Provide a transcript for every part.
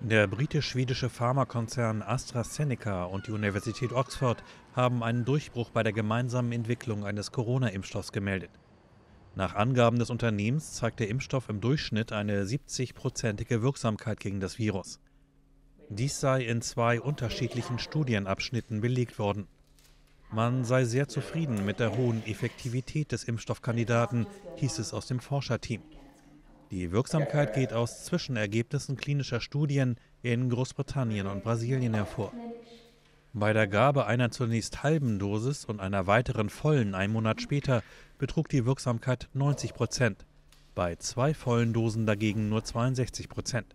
Der britisch-schwedische Pharmakonzern AstraZeneca und die Universität Oxford haben einen Durchbruch bei der gemeinsamen Entwicklung eines Corona-Impfstoffs gemeldet. Nach Angaben des Unternehmens zeigt der Impfstoff im Durchschnitt eine 70-prozentige Wirksamkeit gegen das Virus. Dies sei in zwei unterschiedlichen Studienabschnitten belegt worden. Man sei sehr zufrieden mit der hohen Effektivität des Impfstoffkandidaten, hieß es aus dem Forscherteam. Die Wirksamkeit geht aus Zwischenergebnissen klinischer Studien in Großbritannien und Brasilien hervor. Bei der Gabe einer zunächst halben Dosis und einer weiteren vollen einen Monat später betrug die Wirksamkeit 90 Prozent, bei zwei vollen Dosen dagegen nur 62 Prozent.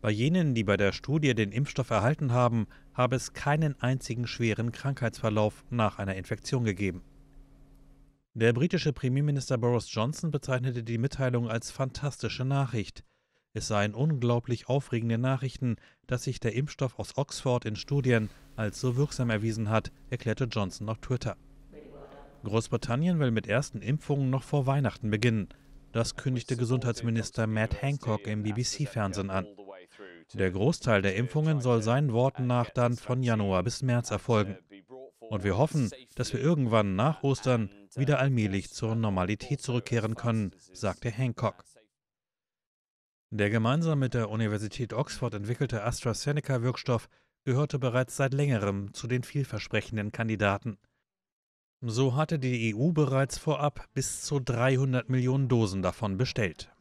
Bei jenen, die bei der Studie den Impfstoff erhalten haben, habe es keinen einzigen schweren Krankheitsverlauf nach einer Infektion gegeben. Der britische Premierminister Boris Johnson bezeichnete die Mitteilung als fantastische Nachricht. Es seien unglaublich aufregende Nachrichten, dass sich der Impfstoff aus Oxford in Studien als so wirksam erwiesen hat, erklärte Johnson auf Twitter. Großbritannien will mit ersten Impfungen noch vor Weihnachten beginnen. Das kündigte Gesundheitsminister Matt Hancock im BBC-Fernsehen an. Der Großteil der Impfungen soll seinen Worten nach dann von Januar bis März erfolgen. Und wir hoffen, dass wir irgendwann nach Ostern wieder allmählich zur Normalität zurückkehren können, sagte Hancock. Der gemeinsam mit der Universität Oxford entwickelte AstraZeneca-Wirkstoff gehörte bereits seit längerem zu den vielversprechenden Kandidaten. So hatte die EU bereits vorab bis zu 300 Millionen Dosen davon bestellt.